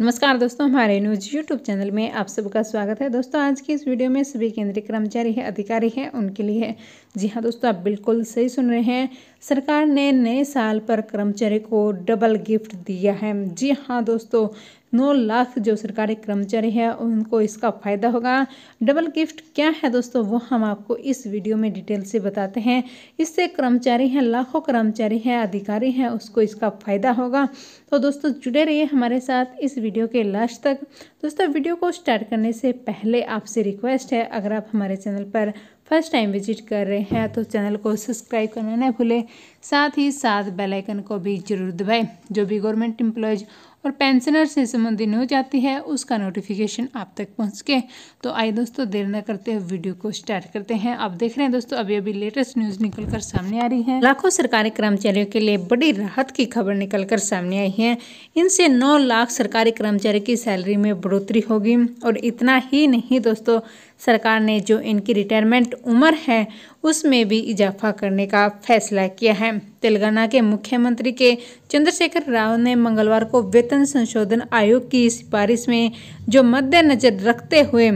नमस्कार दोस्तों हमारे न्यूज यूट्यूब चैनल में आप सबका स्वागत है दोस्तों आज की इस वीडियो में सभी केंद्रीय कर्मचारी हैं अधिकारी हैं उनके लिए है जी हाँ दोस्तों आप बिल्कुल सही सुन रहे हैं सरकार ने नए साल पर कर्मचारी को डबल गिफ्ट दिया है जी हाँ दोस्तों नौ लाख जो सरकारी कर्मचारी है उनको इसका फ़ायदा होगा डबल गिफ्ट क्या है दोस्तों वो हम आपको इस वीडियो में डिटेल से बताते हैं इससे कर्मचारी हैं लाखों कर्मचारी हैं अधिकारी हैं उसको इसका फ़ायदा होगा तो दोस्तों जुड़े रहिए हमारे साथ इस वीडियो के लास्ट तक दोस्तों वीडियो को स्टार्ट करने से पहले आपसे रिक्वेस्ट है अगर आप हमारे चैनल पर फर्स्ट टाइम विजिट कर रहे हैं तो चैनल को सब्सक्राइब करना ना भूलें साथ ही साथ बेल आइकन को भी जरूर दबाएं जो भी गवर्नमेंट एम्प्लॉयज़ और पेंशनर से संबंधित न्यूज आती है उसका नोटिफिकेशन आप तक पहुँच के तो आइए दोस्तों देर न करते हुए वीडियो को स्टार्ट करते हैं आप देख रहे हैं दोस्तों अभी अभी लेटेस्ट न्यूज निकल कर सामने आ रही है लाखों सरकारी कर्मचारियों के लिए बड़ी राहत की खबर निकल कर सामने आई है इनसे नौ लाख सरकारी कर्मचारी की सैलरी में बढ़ोतरी होगी और इतना ही नहीं दोस्तों सरकार ने जो इनकी रिटायरमेंट उम्र है उसमें भी इजाफा करने का फैसला किया है तेलंगाना के मुख्यमंत्री के चंद्रशेखर राव ने मंगलवार को वेतन संशोधन आयोग की सिफारिश में जो मद्देनजर रखते हुए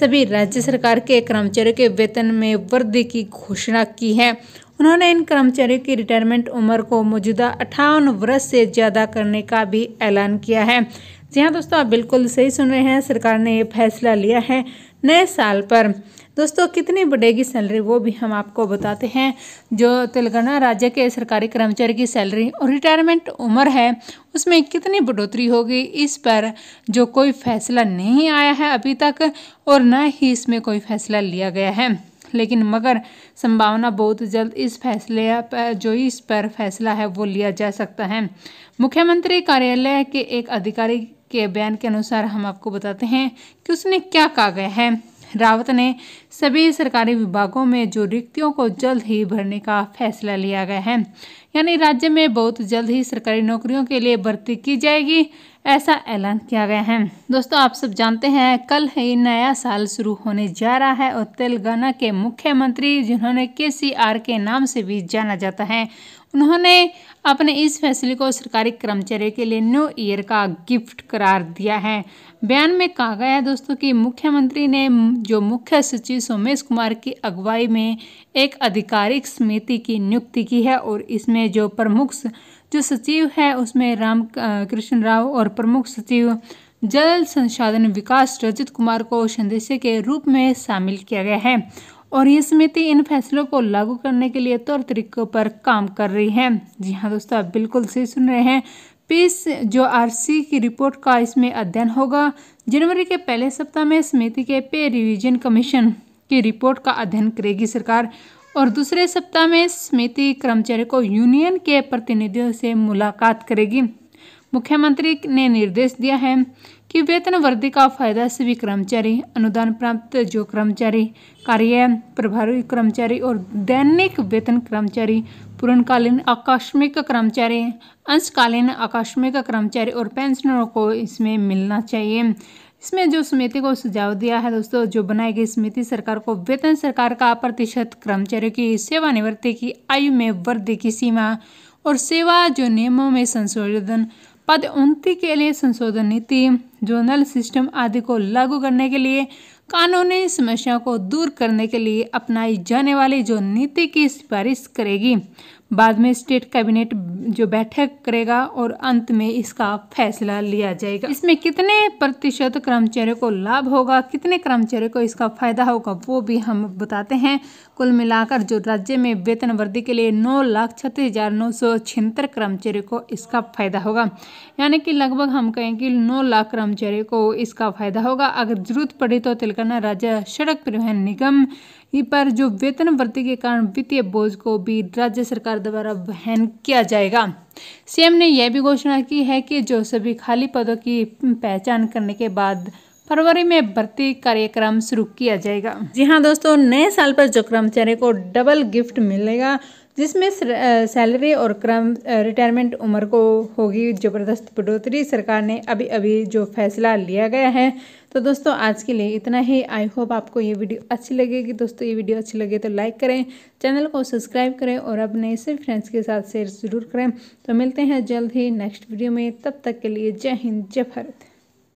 सभी राज्य सरकार के कर्मचारियों के वेतन में वृद्धि की घोषणा की है उन्होंने इन कर्मचारियों की रिटायरमेंट उम्र को मौजूदा अठावन वर्ष से ज़्यादा करने का भी ऐलान किया है जी हाँ दोस्तों आप बिल्कुल सही सुन रहे हैं सरकार ने ये फैसला लिया है नए साल पर दोस्तों कितनी बढ़ेगी सैलरी वो भी हम आपको बताते हैं जो तेलंगाना राज्य के सरकारी कर्मचारी की सैलरी और रिटायरमेंट उम्र है उसमें कितनी बढ़ोतरी होगी इस पर जो कोई फैसला नहीं आया है अभी तक और ना ही इसमें कोई फैसला लिया गया है लेकिन मगर संभावना बहुत जल्द इस फैसले पर जो इस पर फैसला है वो लिया जा सकता है मुख्यमंत्री कार्यालय के एक अधिकारी के बयान के अनुसार हम आपको बताते हैं कि उसने क्या कहा गया है रावत ने सभी सरकारी विभागों में जो रिक्तियों को जल्द ही भरने का फैसला लिया गया है यानी राज्य में बहुत जल्द ही सरकारी नौकरियों के लिए भर्ती की जाएगी ऐसा ऐलान किया गया है दोस्तों आप सब जानते हैं कल ही नया साल शुरू होने जा रहा है और तेलंगाना के मुख्यमंत्री जिन्होंने के के नाम से भी जाना जाता है उन्होंने अपने इस फैसले को सरकारी कर्मचारियों के लिए न्यू ईयर का गिफ्ट करार दिया है बयान में कहा गया है दोस्तों कि मुख्यमंत्री ने जो मुख्य सचिव सोमेश कुमार की अगुवाई में एक आधिकारिक समिति की नियुक्ति की है और इसमें जो प्रमुख जो सचिव है उसमें राम कृष्ण राव और प्रमुख सचिव जल संसाधन विकास रजत कुमार को संदेश के रूप में शामिल किया गया है और ये समिति इन फैसलों को लागू करने के लिए तौर तरीकों पर काम कर रही है जी हाँ दोस्तों आप बिल्कुल सही सुन रहे हैं पीस जो आरसी की रिपोर्ट का इसमें अध्ययन होगा जनवरी के पहले सप्ताह में समिति के पे रिविजन कमीशन की रिपोर्ट का अध्ययन करेगी सरकार और दूसरे सप्ताह में समिति कर्मचारी को यूनियन के प्रतिनिधियों से मुलाकात करेगी मुख्यमंत्री ने निर्देश दिया है कि वेतन वृद्धि का फायदा सभी कर्मचारी अनुदान प्राप्त जो कर्मचारी कार्य प्रभारी कर्मचारी और दैनिक वेतन कर्मचारी पूर्णकालीन आकस्मिक कर्मचारी अंशकालीन आकस्मिक कर्मचारी और पेंशनरों को इसमें मिलना चाहिए इसमें जो समिति को सुझाव दिया है दोस्तों जो बनाई गई समिति सरकार को वेतन सरकार का प्रतिशत कर्मचारियों की सेवानिवृत्ति की आयु में वृद्धि की सीमा और सेवा जो नियमों में संशोधन पद उन्नति के लिए संशोधन नीति जोनल सिस्टम आदि को लागू करने के लिए कानूनी समस्याओं को दूर करने के लिए अपनाई जाने वाली जो नीति की सिफारिश करेगी बाद में स्टेट कैबिनेट जो बैठक करेगा और अंत में इसका फैसला लिया जाएगा इसमें कितने प्रतिशत कर्मचारियों को लाभ होगा कितने कर्मचारियों को इसका फायदा होगा वो भी हम बताते हैं कुल मिलाकर जो राज्य में वेतन वृद्धि के लिए नौ लाख छत्तीस हजार नौ सौ छिहत्तर कर्मचारियों को इसका फायदा होगा यानी कि लगभग हम कहें कि नौ लाख कर्मचारियों को इसका फायदा होगा अगर जरूरत पड़ी तो तिलक करना राज्य सड़क परिवहन निगम पर जो वेतन वृद्धि के कारण वित्तीय बोझ को भी राज्य सरकार द्वारा वहन किया जाएगा सीएम ने यह भी घोषणा की है कि जो सभी खाली पदों की पहचान करने के बाद फरवरी में भर्ती कार्यक्रम शुरू किया जाएगा जी हाँ दोस्तों नए साल पर जो कर्मचारी को डबल गिफ्ट मिलेगा जिसमें सैलरी और क्रम रिटायरमेंट उम्र को होगी ज़बरदस्त बढ़ोतरी सरकार ने अभी अभी जो फैसला लिया गया है तो दोस्तों आज के लिए इतना ही आई होप आपको ये वीडियो अच्छी लगेगी दोस्तों ये वीडियो अच्छी लगे तो लाइक करें चैनल को सब्सक्राइब करें और अपने सिर्फ फ्रेंड्स के साथ शेयर ज़रूर करें तो मिलते हैं जल्द ही नेक्स्ट वीडियो में तब तक के लिए जय हिंद जय भारत